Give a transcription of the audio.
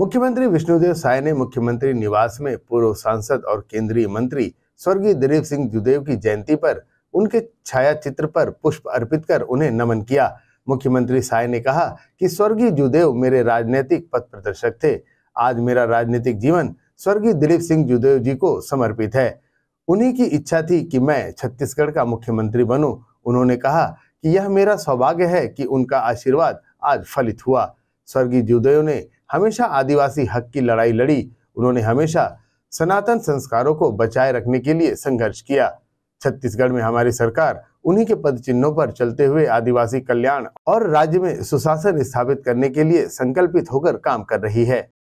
मुख्यमंत्री विष्णुदेव साय ने मुख्यमंत्री निवास में पूर्व सांसद और केंद्रीय मंत्री स्वर्गीय दिलीप सिंह जुदेव की जयंती पर उनके छाया चित्र पर पुष्प अर्पित कर उन्हें नमन किया मुख्यमंत्री साय ने कहा कि स्वर्गीय जुदेव मेरे राजनीतिक पथ प्रदर्शक थे आज मेरा राजनीतिक जीवन स्वर्गीय दिलीप सिंह जुदेव जी को समर्पित है उन्हीं की इच्छा थी कि मैं छत्तीसगढ़ का मुख्यमंत्री बनू उन्होंने कहा कि यह मेरा सौभाग्य है कि उनका आशीर्वाद आज फलित हुआ स्वर्गीय जुदेव ने हमेशा आदिवासी हक की लड़ाई लड़ी उन्होंने हमेशा सनातन संस्कारों को बचाए रखने के लिए संघर्ष किया छत्तीसगढ़ में हमारी सरकार उन्हीं के पद चिन्हों पर चलते हुए आदिवासी कल्याण और राज्य में सुशासन स्थापित करने के लिए संकल्पित होकर काम कर रही है